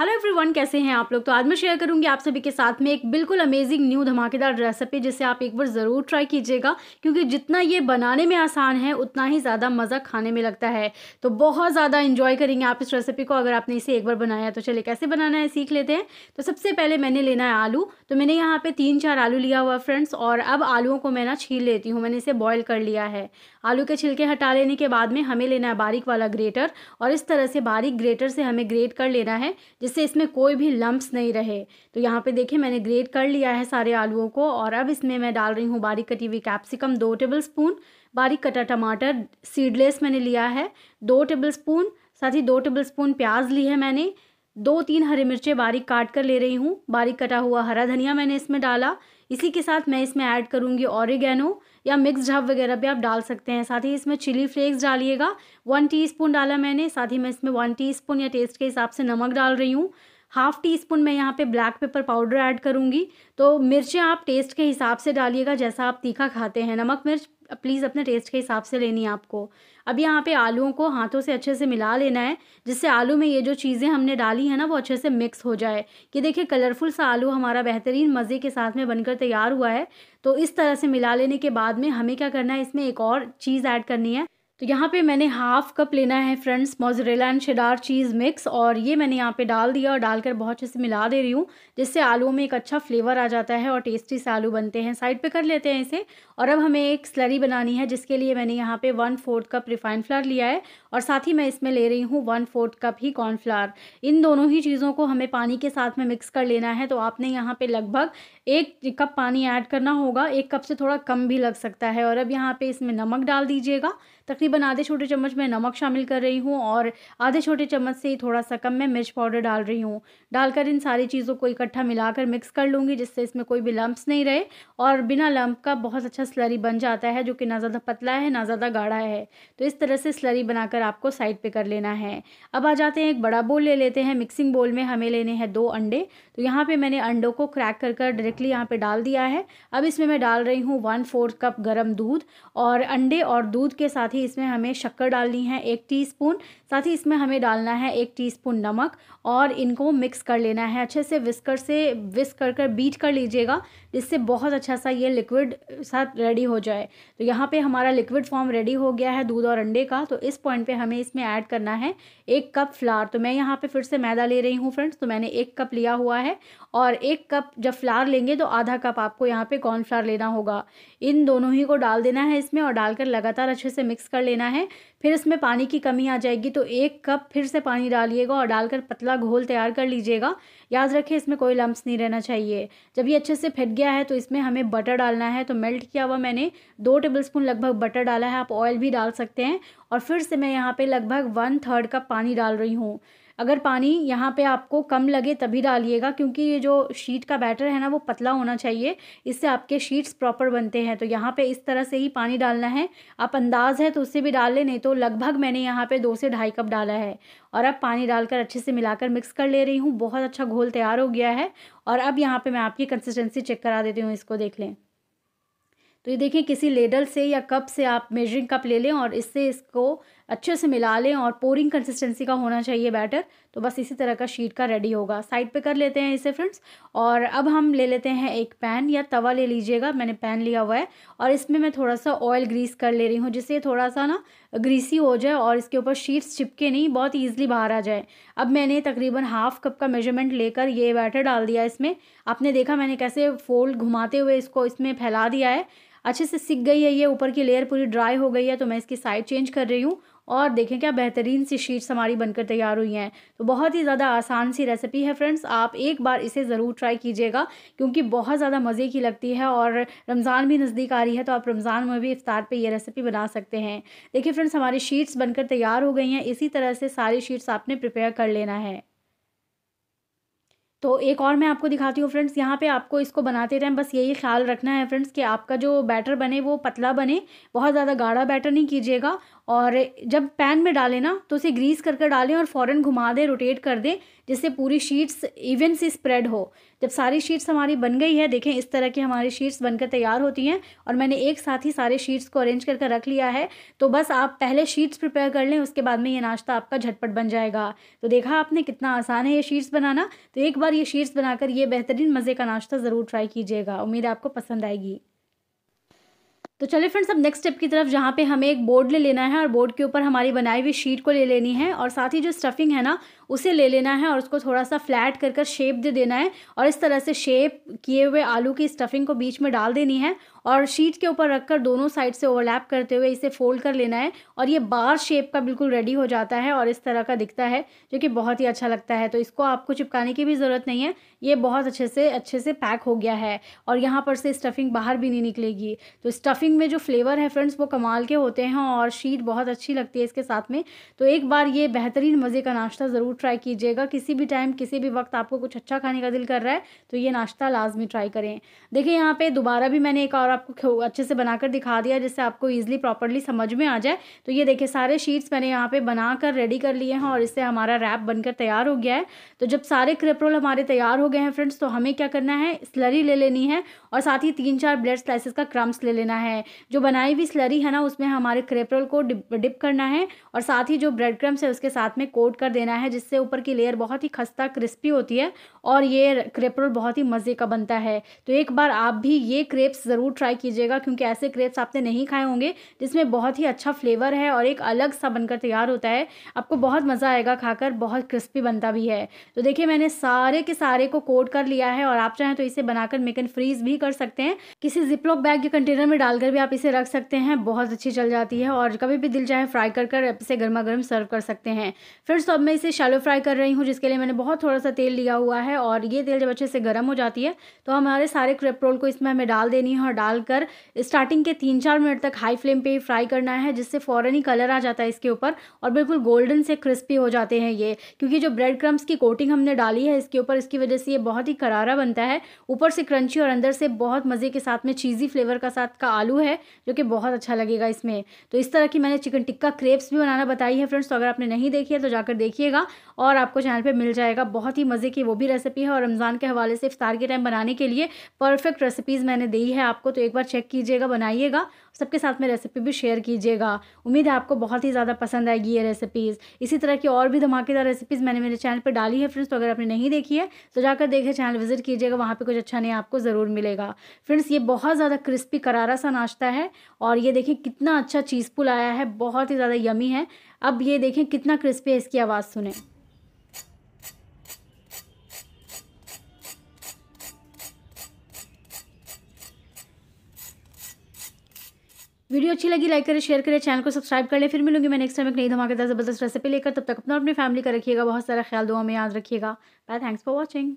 Hello everyone कैसे हैं आप लोग तो आज मैं शेयर करूंगी आप सभी के साथ में एक बिल्कुल अमेजिंग न्यू धमाकेदार रेसिपी जिसे आप एक बार ज़रूर ट्राई कीजिएगा क्योंकि जितना ये बनाने में आसान है उतना ही ज़्यादा मज़ा खाने में लगता है तो बहुत ज़्यादा इन्जॉय करेंगे आप इस रेसिपी को अगर आपने इसे एक बार बनाया तो चले कैसे बनाना है सीख लेते हैं तो सबसे पहले मैंने लेना है आलू तो मैंने यहाँ पर तीन चार आलू लिया हुआ फ्रेंड्स और अब आलुओं को मैं ना छील लेती हूँ मैंने इसे बॉयल कर लिया है आलू के छिलके हटा लेने के बाद में हमें लेना है बारीक वाला ग्रेटर और इस तरह से बारीक ग्रेटर से हमें ग्रेट कर लेना है जिससे इसमें कोई भी लम्ब्स नहीं रहे तो यहाँ पे देखिए मैंने ग्रेट कर लिया है सारे आलुओं को और अब इसमें मैं डाल रही हूँ बारीक कटी हुई कैप्सिकम दो टेबल स्पून बारीक कटा टमाटर सीडलेस मैंने लिया है दो टेबल स्पून साथ ही दो टेबल स्पून प्याज ली है मैंने दो तीन हरी मिर्चें बारीक काट कर ले रही हूँ बारीक कटा हुआ हरा धनिया मैंने इसमें डाला इसी के साथ मैं इसमें ऐड करूँगी ऑरिगेनो या मिक्स झाप वगैरह भी आप डाल सकते हैं साथ ही इसमें चिली फ्लेक्स डालिएगा वन स्पून डाला मैंने साथ ही मैं इसमें वन स्पून या टेस्ट के हिसाब से नमक डाल रही हूँ हाफ टी स्पून मैं यहाँ पे ब्लैक पेपर पाउडर ऐड करूँगी तो मिर्चें आप टेस्ट के हिसाब से डालिएगा जैसा आप तीखा खाते हैं नमक मिर्च प्लीज़ अपने टेस्ट के हिसाब से लेनी है आपको अब यहाँ पे आलूओं को हाथों से अच्छे से मिला लेना है जिससे आलू में ये जो चीज़ें हमने डाली है ना वो अच्छे से मिक्स हो जाए कि देखिए कलरफुल सा आलू हमारा बेहतरीन मज़े के साथ में बनकर तैयार हुआ है तो इस तरह से मिला लेने के बाद में हमें क्या करना है इसमें एक और चीज़ ऐड करनी है तो यहाँ पे मैंने हाफ़ कप लेना है friends mozzarella and cheddar cheese mix और ये मैंने यहाँ पे डाल दिया और डालकर बहुत अच्छे से मिला दे रही हूँ जिससे आलूओं में एक अच्छा फ्लेवर आ जाता है और टेस्टी से आलू बनते हैं साइड पे कर लेते हैं इसे और अब हमें एक स्लरी बनानी है जिसके लिए मैंने यहाँ पर one fourth cup refined flour लिया है और साथ ही मैं इसमें ले रही हूँ वन फोर्थ कप ही कॉर्नफ्लावर इन दोनों ही चीज़ों को हमें पानी के साथ में मिक्स कर लेना है तो आपने यहाँ पर लगभग एक कप पानी ऐड करना होगा एक कप से थोड़ा कम भी लग सकता है और अब यहाँ पर इसमें नमक डाल दीजिएगा तकरीबन तकरीबन आधे छोटे चम्मच में नमक शामिल कर रही हूँ और आधे छोटे चम्मच से थोड़ा सा कम मैं मिर्च पाउडर डाल रही हूँ डालकर इन सारी चीज़ों को इकट्ठा मिलाकर मिक्स कर लूँगी जिससे इसमें कोई भी लम्ब्स नहीं रहे और बिना लम्ब का बहुत अच्छा स्लरी बन जाता है जो कि ना ज़्यादा पतला है ना ज़्यादा गाढ़ा है तो इस तरह से स्लरी बनाकर आपको साइड पर कर लेना है अब आ जाते हैं एक बड़ा बोल ले लेते हैं मिक्सिंग बोल में हमें लेने हैं दो अंडे तो यहाँ पर मैंने अंडों को क्रैक कर कर डायरेक्टली यहाँ पर डाल दिया है अब इसमें मैं डाल रही हूँ वन फोर्थ कप गर्म दूध और अंडे और दूध के साथ ही इसमें इसमें हमें शक्कर डालनी है एक टीस्पून साथ ही इसमें हमें डालना है एक टीस्पून नमक और इनको मिक्स कर लेना है अच्छे से विस्कर से विस्क कर कर बीट कर लीजिएगा जिससे बहुत अच्छा सा ये लिक्विड साथ रेडी हो जाए तो यहाँ पे हमारा लिक्विड फॉर्म रेडी हो गया है दूध और अंडे का तो इस पॉइंट पे हमें इसमें ऐड करना है एक कप फ्लावर तो मैं यहाँ पे फिर से मैदा ले रही हूँ फ्रेंड्स तो मैंने एक कप लिया हुआ है और एक कप जब फ्लावर लेंगे तो आधा कप आपको यहाँ पे कॉर्नफ्लार लेना होगा इन दोनों ही को डाल देना है इसमें और डालकर लगातार अच्छे से मिक्स कर लेना है फिर इसमें पानी की कमी आ जाएगी तो एक कप फिर से पानी डालिएगा और डालकर पतला घोल तैयार कर लीजिएगा याद रखें इसमें कोई लम्ब नहीं रहना चाहिए जब ये अच्छे से फट गया है तो इसमें हमें बटर डालना है तो मेल्ट किया हुआ मैंने दो टेबल स्पून लगभग बटर डाला है आप ऑयल भी डाल सकते हैं और फिर से मैं यहाँ पर लगभग वन थर्ड कप पानी डाल रही हूँ अगर पानी यहाँ पे आपको कम लगे तभी डालिएगा क्योंकि ये जो शीट का बैटर है ना वो पतला होना चाहिए इससे आपके शीट्स प्रॉपर बनते हैं तो यहाँ पे इस तरह से ही पानी डालना है आप अंदाज़ है तो उससे भी डाल लें नहीं तो लगभग मैंने यहाँ पे दो से ढाई कप डाला है और अब पानी डालकर अच्छे से मिलाकर मिक्स कर ले रही हूँ बहुत अच्छा घोल तैयार हो गया है और अब यहाँ पर मैं आपकी कंसिस्टेंसी चेक करा देती हूँ इसको देख लें तो ये देखिए किसी लेडल से या कप से आप मेजरिंग कप ले लें और इससे इसको अच्छे से मिला लें और पोरिंग कंसिस्टेंसी का होना चाहिए बैटर तो बस इसी तरह का शीट का रेडी होगा साइड पे कर लेते हैं इसे फ्रेंड्स और अब हम ले लेते हैं एक पैन या तवा ले लीजिएगा मैंने पैन लिया हुआ है और इसमें मैं थोड़ा सा ऑयल ग्रीस कर ले रही हूँ जिससे थोड़ा सा ना ग्रीसी हो जाए और इसके ऊपर शीट्स चिपके नहीं बहुत ईजिली बाहर आ जाए अब मैंने तकरीबन हाफ कप का मेजरमेंट लेकर ये बैटर डाल दिया इसमें आपने देखा मैंने कैसे फोल्ड घुमाते हुए इसको इसमें फैला दिया है अच्छे से सीख गई है ये ऊपर की लेयर पूरी ड्राई हो गई है तो मैं इसकी साइड चेंज कर रही हूँ और देखें क्या बेहतरीन सी शीट्स हमारी बनकर तैयार हुई हैं तो बहुत ही ज़्यादा आसान सी रेसिपी है फ्रेंड्स आप एक बार इसे ज़रूर ट्राई कीजिएगा क्योंकि बहुत ज़्यादा मज़े की लगती है और रमज़ान भी नज़दीक आ रही है तो आप रमज़ान में भी इफ़ार पर यह रेसिपी बना सकते हैं देखिए फ्रेंड्स हमारी शीट्स बनकर तैयार हो गई हैं इसी तरह से सारी शीट्स आपने प्रिपेयर कर लेना है तो एक और मैं आपको दिखाती हूँ फ्रेंड्स यहाँ पे आपको इसको बनाते टाइम बस यही ख्याल रखना है फ्रेंड्स कि आपका जो बैटर बने वो पतला बने बहुत ज़्यादा गाढ़ा बैटर नहीं कीजिएगा और जब पैन में डालें ना तो उसे ग्रीस कर कर डालें और फ़ौरन घुमा दें रोटेट कर दें जिससे पूरी शीट्स इवन से स्प्रेड हो जब सारी शीट्स हमारी बन गई है देखें इस तरह की हमारी शीट्स बनकर तैयार होती हैं और मैंने एक साथ ही सारे शीट्स को अरेंज करके रख लिया है तो बस आप पहले शीट्स प्रिपेयर कर लें उसके बाद में ये नाश्ता आपका झटपट बन जाएगा तो देखा आपने कितना आसान है ये शीट्स बनाना तो एक बार ये शीट्स बनाकर ये बेहतरीन मज़े का नाश्ता ज़रूर ट्राई कीजिएगा उम्मीद आपको पसंद आएगी तो चलिए फ्रेंड्स अब नेक्स्ट स्टेप की तरफ जहाँ पे हमें एक बोर्ड ले लेना है और बोर्ड के ऊपर हमारी बनाई हुई शीट को ले लेनी है और साथ ही जो स्टफिंग है ना उसे ले लेना है और उसको थोड़ा सा फ्लैट कर कर शेप दे देना है और इस तरह से शेप किए हुए आलू की स्टफिंग को बीच में डाल देनी है और शीट के ऊपर रख कर दोनों साइड से ओवरलैप करते हुए इसे फोल्ड कर लेना है और ये बार शेप का बिल्कुल रेडी हो जाता है और इस तरह का दिखता है जो कि बहुत ही अच्छा लगता है तो इसको आपको चिपकाने की भी ज़रूरत नहीं है ये बहुत अच्छे से अच्छे से पैक हो गया है और यहाँ पर से स्टफिंग बाहर भी नहीं निकलेगी तो स्टफिंग में जो फ्लेवर है फ्रेंड्स वो कमाल के होते हैं और शीट बहुत अच्छी लगती है इसके साथ में तो एक बार ये बेहतरीन मज़े का नाश्ता ज़रूर ट्राई कीजिएगा किसी भी टाइम किसी भी वक्त आपको कुछ अच्छा खाने का दिल कर रहा है तो ये नाश्ता लाजमी ट्राई करें देखिए यहाँ पे दोबारा भी मैंने एक और आपको अच्छे से बनाकर दिखा दिया जिससे आपको ईजिली प्रॉपरली समझ में आ जाए तो ये देखिए सारे शीट्स मैंने यहाँ पर बना कर रेडी कर लिए हैं और इससे हमारा रैप बनकर तैयार हो गया है तो जब सारे क्रेपरोल हमारे तैयार हो गए हैं फ्रेंड्स तो हमें क्या करना है स्लरी ले लेनी है और साथ ही तीन चार ब्रेड स्लाइसिस का क्रम्स ले लेना है जो बनाई हुई स्लरी है ना उसमें हमारे क्रेपरोल को डिप करना है और साथ ही जो ब्रेड क्रम्स है उसके साथ में कोट कर देना है जिससे इससे ऊपर की लेयर बहुत ही खस्ता क्रिस्पी होती है और ये क्रेप रोल बहुत ही मज़े का बनता है तो एक बार आप भी ये क्रेप्स ज़रूर ट्राई कीजिएगा क्योंकि ऐसे क्रेप्स आपने नहीं खाए होंगे जिसमें बहुत ही अच्छा फ्लेवर है और एक अलग सा बनकर तैयार होता है आपको बहुत मज़ा आएगा खाकर बहुत क्रिस्पी बनता भी है तो देखिए मैंने सारे के सारे को कोट कर लिया है और आप चाहें तो इसे बनाकर मेक एंड फ्रीज भी कर सकते हैं किसी जिपलॉक बैग के कंटेनर में डालकर भी आप इसे रख सकते हैं बहुत अच्छी चल जाती है और कभी भी दिल चाहे फ्राई कर कर इसे गर्मा गर्म सर्व कर सकते हैं फिर सब अब मैं इसे शैलो फ्राई कर रही हूँ जिसके लिए मैंने बहुत थोड़ा सा तेल लिया हुआ है और ये तेल जब अच्छे से गर्म हो जाती है तो हमारे सारे क्रेप रोल को इसमें हमें डाल देनी है और डालकर स्टार्टिंग के तीन चार मिनट तक हाई फ्लेम पे ही फ्राई करना है जिससे फ़ौरन ही कलर आ जाता है इसके ऊपर और बिल्कुल गोल्डन से क्रिस्पी हो जाते हैं ये क्योंकि जो ब्रेड क्रम्स की कोटिंग हमने डाली है इसके ऊपर इसकी वजह से ये बहुत ही करारा बनता है ऊपर से क्रंची और अंदर से बहुत मज़े के साथ में चीज़ी फ्लेवर का साथ का आलू है जो कि बहुत अच्छा लगेगा इसमें तो इस तरह की मैंने चिकन टिक्का क्रेप्स भी बनाना बताई है फ्रेंड्स तो अगर आपने नहीं देखी है तो जाकर देखिएगा और आपको चैनल पर मिल जाएगा बहुत ही मज़े की वो भी रेसिपी है और रमज़ान के हवाले से इफ्तार के टाइम बनाने के लिए परफेक्ट रेसिपीज़ मैंने दी है आपको तो एक बार चेक कीजिएगा बनाइएगा सबके साथ में रेसिपी भी शेयर कीजिएगा उम्मीद है आपको बहुत ही ज़्यादा पसंद आएगी ये रेसिपीज़ इसी तरह की और भी धमाकेदार रेसिपीज़ मैंने मेरे चैनल पर डाली है फ्रेंड्स तो अगर आपने नहीं देखी है तो जाकर देखे चैनल विजिट कीजिएगा वहाँ पर कुछ अच्छा नहीं आपको ज़रूर मिलेगा फ्रेंड्स ये बहुत ज़्यादा क्रिस्पी करारा सा नाश्ता है और ये देखें कितना अच्छा चीज़ पुल आया है बहुत ही ज़्यादा यमी है अब ये देखें कितना क्रिस्पी है इसकी आवाज़ सुने वीडियो अच्छी लगी लाइक करें शेयर करें चैनल को सब्सक्राइब कर लें फिर मिलूंगी मैं नेक्स्ट टाइम एक नई धमाकेदार जबरदस्त रेसिपी लेकर तब तक अपना अपनी फैमिली का रखिएगा बहुत सारा ख्याल दुआ में याद रखिएगा बाय थैंक्स फॉर वॉचिंग